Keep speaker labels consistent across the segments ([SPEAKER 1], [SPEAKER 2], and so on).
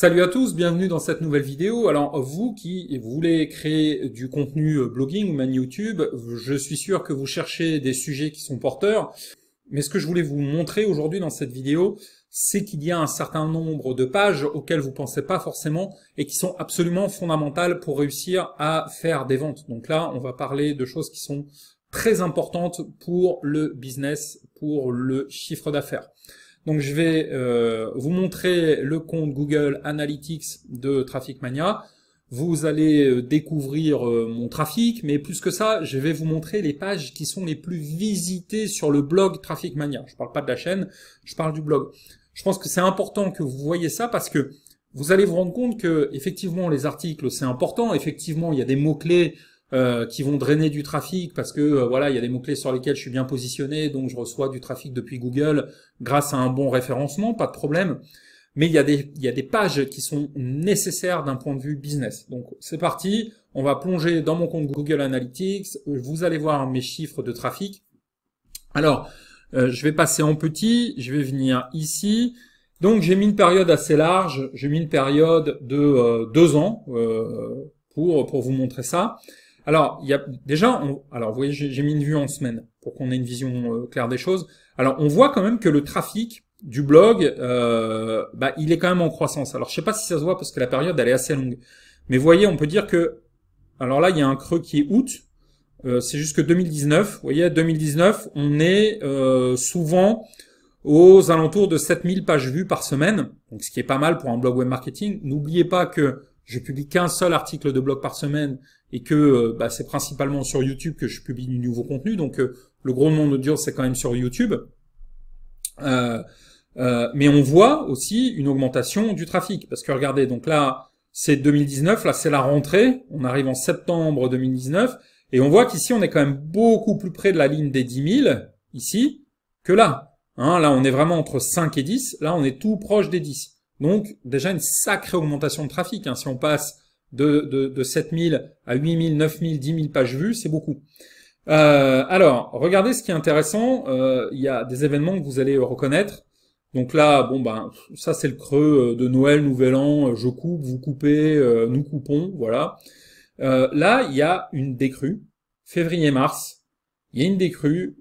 [SPEAKER 1] Salut à tous, bienvenue dans cette nouvelle vidéo. Alors vous qui voulez créer du contenu euh, blogging ou même YouTube, je suis sûr que vous cherchez des sujets qui sont porteurs. Mais ce que je voulais vous montrer aujourd'hui dans cette vidéo, c'est qu'il y a un certain nombre de pages auxquelles vous pensez pas forcément et qui sont absolument fondamentales pour réussir à faire des ventes. Donc là, on va parler de choses qui sont très importantes pour le business, pour le chiffre d'affaires. Donc je vais euh, vous montrer le compte Google Analytics de Traffic Mania. Vous allez euh, découvrir euh, mon trafic, mais plus que ça, je vais vous montrer les pages qui sont les plus visitées sur le blog Traffic Mania. Je parle pas de la chaîne, je parle du blog. Je pense que c'est important que vous voyez ça parce que vous allez vous rendre compte que effectivement les articles c'est important, effectivement il y a des mots clés euh, qui vont drainer du trafic parce que euh, voilà, il y a des mots-clés sur lesquels je suis bien positionné, donc je reçois du trafic depuis Google grâce à un bon référencement, pas de problème. Mais il y a des, il y a des pages qui sont nécessaires d'un point de vue business. Donc c'est parti, on va plonger dans mon compte Google Analytics, vous allez voir mes chiffres de trafic. Alors, euh, je vais passer en petit, je vais venir ici. Donc j'ai mis une période assez large, j'ai mis une période de deux ans pour, pour vous montrer ça. Alors, il y a déjà, alors vous voyez, j'ai mis une vue en semaine pour qu'on ait une vision euh, claire des choses. Alors, on voit quand même que le trafic du blog, euh, bah, il est quand même en croissance. Alors, je sais pas si ça se voit parce que la période elle est assez longue, mais vous voyez, on peut dire que, alors là, il y a un creux qui est août. Euh, c'est jusque 2019. Vous voyez, 2019, on est souvent aux alentours de 7000 pages vues par semaine, donc ce qui est pas mal pour un blog web marketing. N'oubliez pas que je publie qu'un seul article de blog par semaine et que euh, bah, c'est principalement sur YouTube que je publie du nouveau contenu. Donc euh, le gros nombre mon c'est quand même sur YouTube. Euh, mais on voit aussi une augmentation du trafic. Parce que regardez, donc là, c'est 2019, là c'est la rentrée, on arrive en septembre 2019, et on voit qu'ici on est quand même beaucoup plus près de la ligne des 10 000, ici, que là. Hein, là on est vraiment entre 5 et 10, là on est tout proche des 10. Donc déjà une sacrée augmentation de trafic. Hein, si on passe de, de, de 7000 à 8000, 9000, 10 000 pages vues, c'est beaucoup. Euh, alors, regardez ce qui est intéressant, euh, il y a des événements que vous allez reconnaître. Donc là, bon ben, ça c'est le creux euh, de Noël, Nouvel An, je coupe, vous coupez, nous coupons, voilà. là, il y a une décrue, février-mars, il y a une décrue,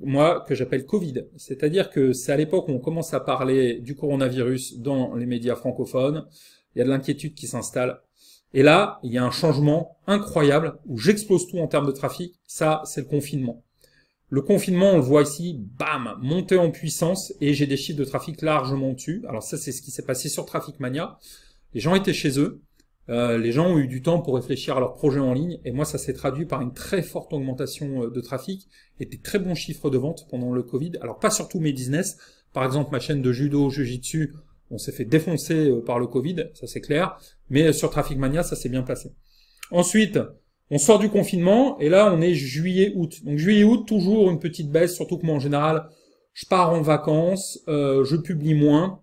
[SPEAKER 1] moi, que j'appelle Covid. C'est-à-dire que c'est à l'époque où on commence à parler du coronavirus dans les médias francophones, il y a de l'inquiétude qui s'installe, et là, il y a un changement incroyable où j'explose tout en termes de trafic. Ça, c'est le confinement. Le confinement, on le voit ici, bam, Monter en puissance et j'ai des chiffres de trafic largement dessus. Alors ça, c'est ce qui s'est passé sur Traffic Mania. Les gens étaient chez eux. Euh, les gens ont eu du temps pour réfléchir à leurs projets en ligne et moi ça s'est traduit par une très forte augmentation euh, de trafic et des très bons chiffres de vente pendant le Covid. Alors pas sur tous mes business, par exemple ma chaîne de judo, jujitsu, on s'est fait défoncer euh, par le Covid, ça c'est clair. Mais euh, sur Traffic Mania, ça s'est bien passé. Ensuite, on sort du confinement et là, on est juillet-août. Donc juillet-août, toujours une petite baisse, surtout que moi, en général, je pars en vacances, euh, je publie moins.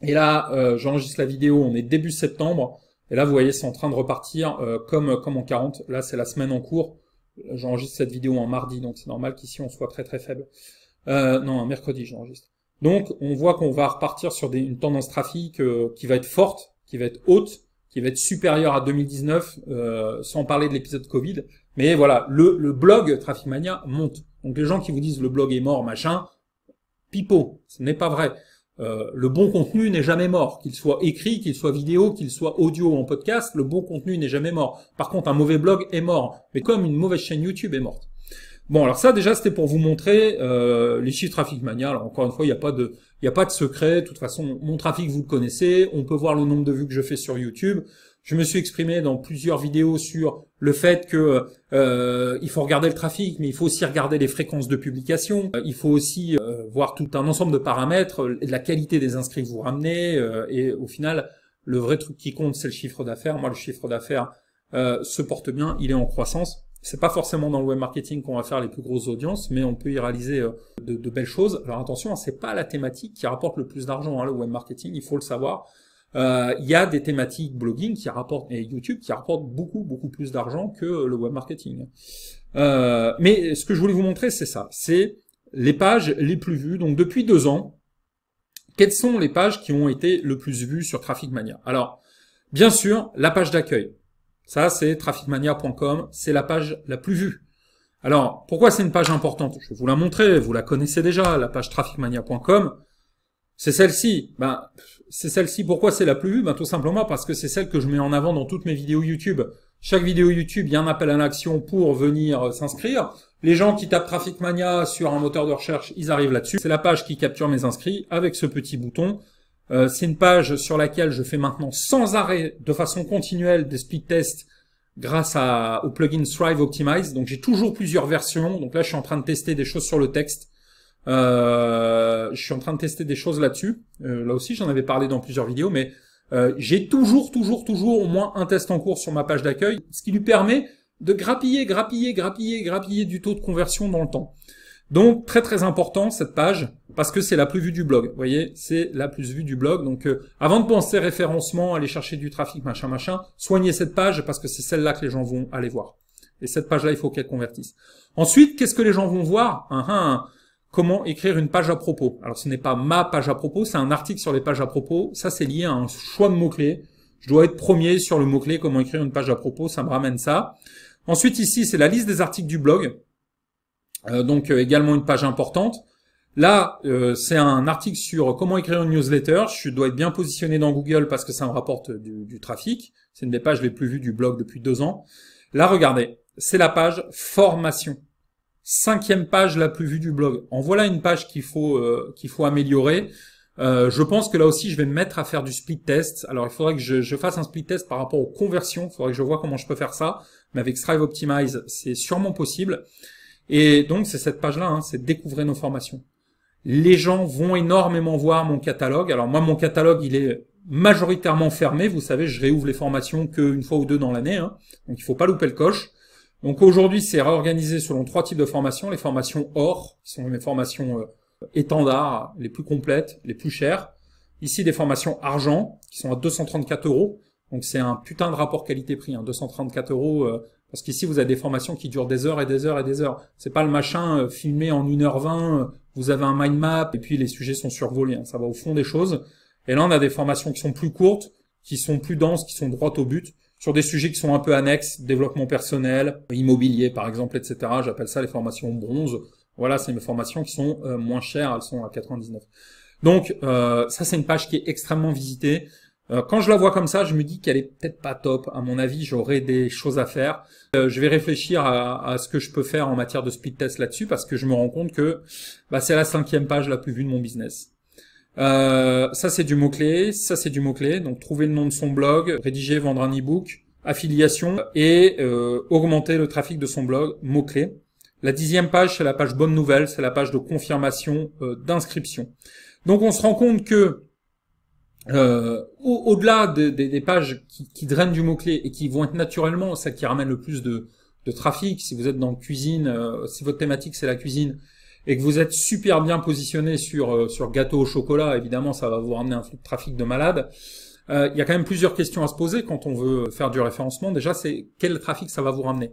[SPEAKER 1] Et là, j'enregistre la vidéo, on est début septembre. Et là, vous voyez, c'est en train de repartir comme, comme en 40. Là, c'est la semaine en cours. J'enregistre cette vidéo en mardi, donc c'est normal qu'ici, on soit très très faible. non, un mercredi, j'enregistre. Donc on voit qu'on va repartir sur une tendance trafic euh, qui va être forte, qui va être haute, qui va être supérieure à 2019, euh, sans parler de l'épisode Covid. Mais voilà, le, blog Trafic monte. Donc les gens qui vous disent le blog est mort, machin, pipo, ce n'est pas vrai. Euh, le bon contenu n'est jamais mort, qu'il soit écrit, qu'il soit vidéo, qu'il soit audio ou en podcast, le bon contenu n'est jamais mort. Par contre, un mauvais blog est mort, mais comme une mauvaise chaîne YouTube est morte. Bon, alors ça déjà c'était pour vous montrer euh, les chiffres Trafic Mania. Alors encore une fois, il n'y a pas de il a pas de secret. De toute façon, mon trafic vous le connaissez. On peut voir le nombre de vues que je fais sur YouTube. Je me suis exprimé dans plusieurs vidéos sur le fait que euh, il faut regarder le trafic, mais il faut aussi regarder les fréquences de publication. Euh, il faut aussi voir tout un ensemble de paramètres, la qualité des inscrits que vous ramenez. et au final, le vrai truc qui compte, c'est le chiffre d'affaires. Moi, le chiffre d'affaires se porte bien, il est en croissance. C'est pas forcément dans le web marketing qu'on va faire les plus grosses audiences, mais on peut y réaliser euh, de, belles choses. Alors attention, hein, c'est pas la thématique qui rapporte le plus d'argent, hein, le web marketing, il faut le savoir. Euh, il y a des thématiques blogging qui rapportent et YouTube qui rapportent beaucoup beaucoup plus d'argent que le web marketing. Euh, mais ce que je voulais vous montrer, c'est ça, c'est les pages les plus vues. Donc depuis deux ans, quelles sont les pages qui ont été le plus vues sur Traffic Mania Alors, bien sûr, la page d'accueil. Ça, c'est trafficmania.com, c'est la page la plus vue. Alors, pourquoi c'est une page importante Je vais vous la montrer, vous la connaissez déjà, la page trafficmania.com. C'est celle-ci. Ben, c'est celle-ci. Pourquoi c'est la plus vue ben, Tout simplement parce que c'est celle que je mets en avant dans toutes mes vidéos YouTube. Chaque vidéo YouTube, il y a un appel à l'action pour venir euh, s'inscrire. Les gens qui tapent Traficmania sur un moteur de recherche, ils arrivent là-dessus. C'est la page qui capture mes inscrits avec ce petit bouton. Euh, c'est une page sur laquelle je fais maintenant sans arrêt, de façon continuelle, des speed tests grâce au plugin Thrive Optimize. Donc j'ai toujours plusieurs versions. Donc là, je suis en train de tester des choses sur le texte. Euh, je suis en train de tester des choses là-dessus. Euh, là aussi, j'en avais parlé dans plusieurs vidéos, mais j'ai toujours, toujours, toujours au moins un test en cours sur ma page d'accueil, ce qui lui permet de grappiller, grappiller, grappiller, grappiller du taux de conversion dans le temps. Donc très très important cette page parce que c'est la plus vue du blog. Vous voyez, c'est la plus vue du blog. Donc, euh, avant de penser référencement, aller chercher du trafic, machin, machin, soignez cette page parce que c'est celle-là que les gens vont aller voir. Et cette page-là, il faut qu'elle convertisse. Ensuite, qu'est-ce que les gens vont voir ah, ah, Comment écrire une page à propos Alors, ce n'est pas ma page à propos, c'est un article sur les pages à propos. Ça, c'est lié à un choix de mots-clés. Je dois être premier sur le mot-clé comment écrire une page à propos, ça me ramène ça. Ensuite, ici, c'est la liste des articles du blog. Euh, donc, euh, également une page importante. Là, euh, c'est un article sur comment écrire une newsletter. Je dois être bien positionné dans Google parce que ça me rapporte du, trafic. C'est une des pages les plus vues du blog depuis deux ans. Là, regardez, c'est la page formation. Cinquième page la plus vue du blog. En voilà une page qu'il faut euh, qu'il faut améliorer. Euh, je pense que là aussi, je vais me mettre à faire du split test. Alors, il faudrait que je, fasse un split test par rapport aux conversions. Il faudrait que je vois comment je peux faire ça. Mais avec Strive Optimize, c'est sûrement possible. Et donc, c'est cette page-là, hein, c'est découvrir nos formations les gens vont énormément voir mon catalogue. Alors moi, mon catalogue, il est majoritairement fermé. Vous savez, je réouvre les formations qu'une fois ou deux dans l'année. Hein. Donc il faut pas louper le coche. Donc aujourd'hui, c'est réorganisé selon trois types de formations. Les formations or, qui sont mes formations euh, étendards, les plus complètes, les plus chères. Ici, des formations argent, qui sont à 234 euros. Donc c'est un putain de rapport qualité-prix, hein, 234 euros. Euh, parce qu'ici, vous avez des formations qui durent des heures et des heures et des heures. C'est pas le machin euh, filmé en 1h20 vous avez un mind map, et puis les sujets sont survolés, hein, ça va au fond des choses. Et là, on a des formations qui sont plus courtes, qui sont plus denses, qui sont droites au but, sur des sujets qui sont un peu annexes, développement personnel, immobilier par exemple, etc. J'appelle ça les formations bronze. Voilà, c'est mes formations qui sont euh, moins chères, elles sont à 99. Donc euh, ça, c'est une page qui est extrêmement visitée. Euh, quand je la vois comme ça, je me dis qu'elle est peut-être pas top. À mon avis, j'aurais des choses à faire. Euh, je vais réfléchir à, ce que je peux faire en matière de speed test là-dessus parce que je me rends compte que bah, c'est la cinquième page la plus vue de mon business. Euh, ça c'est du mot clé, ça c'est du mot clé. Donc trouver le nom de son blog, rédiger, vendre un e-book, affiliation et augmenter le trafic de son blog, mot clé. La dixième page, c'est la page bonne nouvelle, c'est la page de confirmation d'inscription. Donc on se rend compte que euh, au-delà des pages qui, drainent du mot-clé et qui vont être naturellement celles qui ramènent le plus de, trafic, si vous êtes dans cuisine, euh, si votre thématique c'est la cuisine et que vous êtes super bien positionné sur, euh, sur gâteau au chocolat, évidemment ça va vous ramener un de trafic de malade. Il y a quand même plusieurs questions à se poser quand on veut faire du référencement. Déjà, c'est quel trafic ça va vous ramener.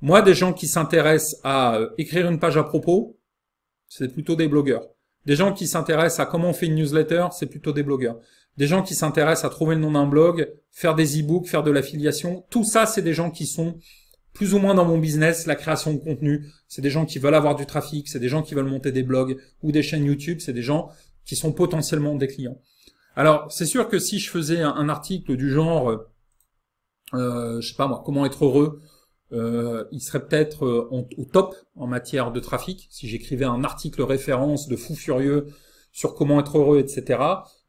[SPEAKER 1] Moi, des gens qui s'intéressent à écrire une page à propos, c'est plutôt des blogueurs. Des gens qui s'intéressent à comment on fait une newsletter, c'est plutôt des blogueurs des gens qui s'intéressent à trouver le nom d'un blog, faire des e-books, faire de l'affiliation. Tout ça, c'est des gens qui sont plus ou moins dans mon business, la création de contenu. C'est des gens qui veulent avoir du trafic, c'est des gens qui veulent monter des blogs ou des chaînes YouTube, c'est des gens qui sont potentiellement des clients. Alors, c'est sûr que si je faisais un, article du genre, euh, je sais pas moi, comment être heureux, euh, il serait peut-être euh, au top en matière de trafic. Si j'écrivais un article référence de fou furieux sur comment être heureux, etc.,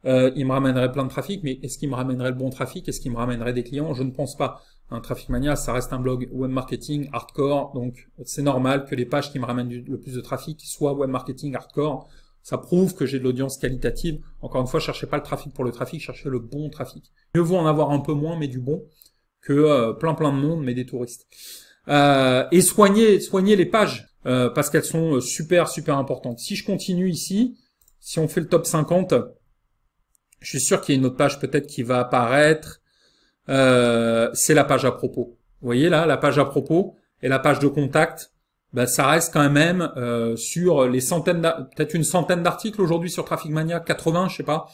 [SPEAKER 1] euh, il me ramènerait plein de trafic, mais est-ce qu'il me ramènerait le bon trafic Est-ce qu'il me ramènerait des clients Je ne pense pas. Un trafic Mania, ça reste un blog web marketing hardcore, donc c'est normal que les pages qui me ramènent le plus de trafic soient web marketing hardcore. Ça prouve que j'ai de l'audience qualitative. Encore une fois, cherchez pas le trafic pour le trafic, cherchez le bon trafic. Mieux vaut en avoir un peu moins, mais du bon, que euh, plein plein de monde, mais des touristes. Euh, et soignez, soignez les pages, parce qu'elles sont super super importantes. Si je continue ici, si on fait le top 50, je suis sûr qu'il y a une autre page peut-être qui va apparaître. Euh, c'est la page à propos. Vous voyez là, la page à propos et la page de contact, ben, ça reste quand même euh, sur les centaines, peut-être une centaine d'articles aujourd'hui sur Traffic Mania, 80, je sais pas.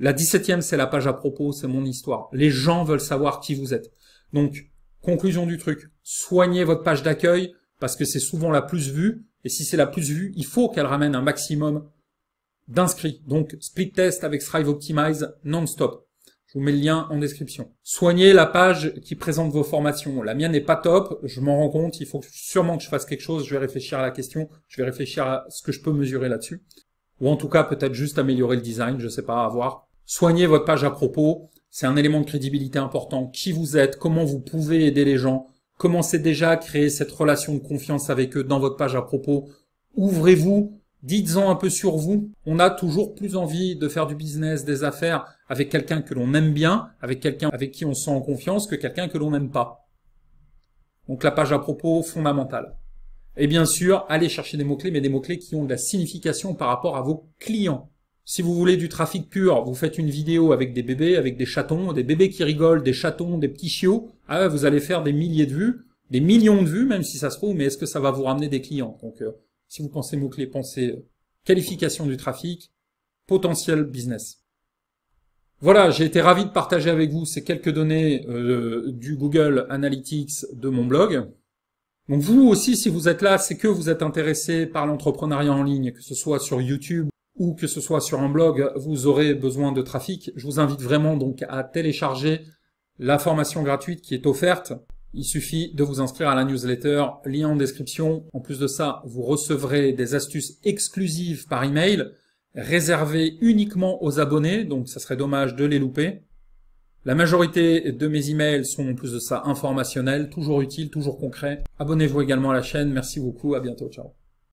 [SPEAKER 1] La 17e, c'est la page à propos, c'est mon histoire. Les gens veulent savoir qui vous êtes. Donc, conclusion du truc, soignez votre page d'accueil parce que c'est souvent la plus vue. Et si c'est la plus vue, il faut qu'elle ramène un maximum d'inscrits. Donc split test avec Strive Optimize non-stop. Je vous mets le lien en description. Soignez la page qui présente vos formations. La mienne n'est pas top, je m'en rends compte, il faut sûrement que je fasse quelque chose, je vais réfléchir à la question, je vais réfléchir à ce que je peux mesurer là-dessus. Ou en tout cas, peut-être juste améliorer le design, je ne sais pas, à voir. Soignez votre page à propos, c'est un élément de crédibilité important. Qui vous êtes, comment vous pouvez aider les gens, commencez déjà à créer cette relation de confiance avec eux dans votre page à propos. Ouvrez-vous Dites-en un peu sur vous. On a toujours plus envie de faire du business, des affaires avec quelqu'un que l'on aime bien, avec quelqu'un avec qui on se sent en confiance, que quelqu'un que l'on n'aime pas. Donc la page à propos fondamentale. Et bien sûr, allez chercher des mots-clés, mais des mots-clés qui ont de la signification par rapport à vos clients. Si vous voulez du trafic pur, vous faites une vidéo avec des bébés, avec des chatons, des bébés qui rigolent, des chatons, des petits chiots, ah, vous allez faire des milliers de vues, des millions de vues, même si ça se trouve, mais est-ce que ça va vous ramener des clients Donc, euh, si vous pensez mots-clés, pensez euh, qualification du trafic, potentiel business. Voilà, j'ai été ravi de partager avec vous ces quelques données euh, du Google Analytics de mon blog. Donc vous aussi, si vous êtes là, c'est que vous êtes intéressé par l'entrepreneuriat en ligne, que ce soit sur YouTube ou que ce soit sur un blog, vous aurez besoin de trafic. Je vous invite vraiment donc à télécharger la formation gratuite qui est offerte il suffit de vous inscrire à la newsletter, lien en description. En plus de ça, vous recevrez des astuces exclusives par email, réservées uniquement aux abonnés, donc ça serait dommage de les louper. La majorité de mes emails sont en plus de ça informationnels, toujours utiles, toujours concrets. Abonnez-vous également à la chaîne, merci beaucoup, à bientôt, ciao.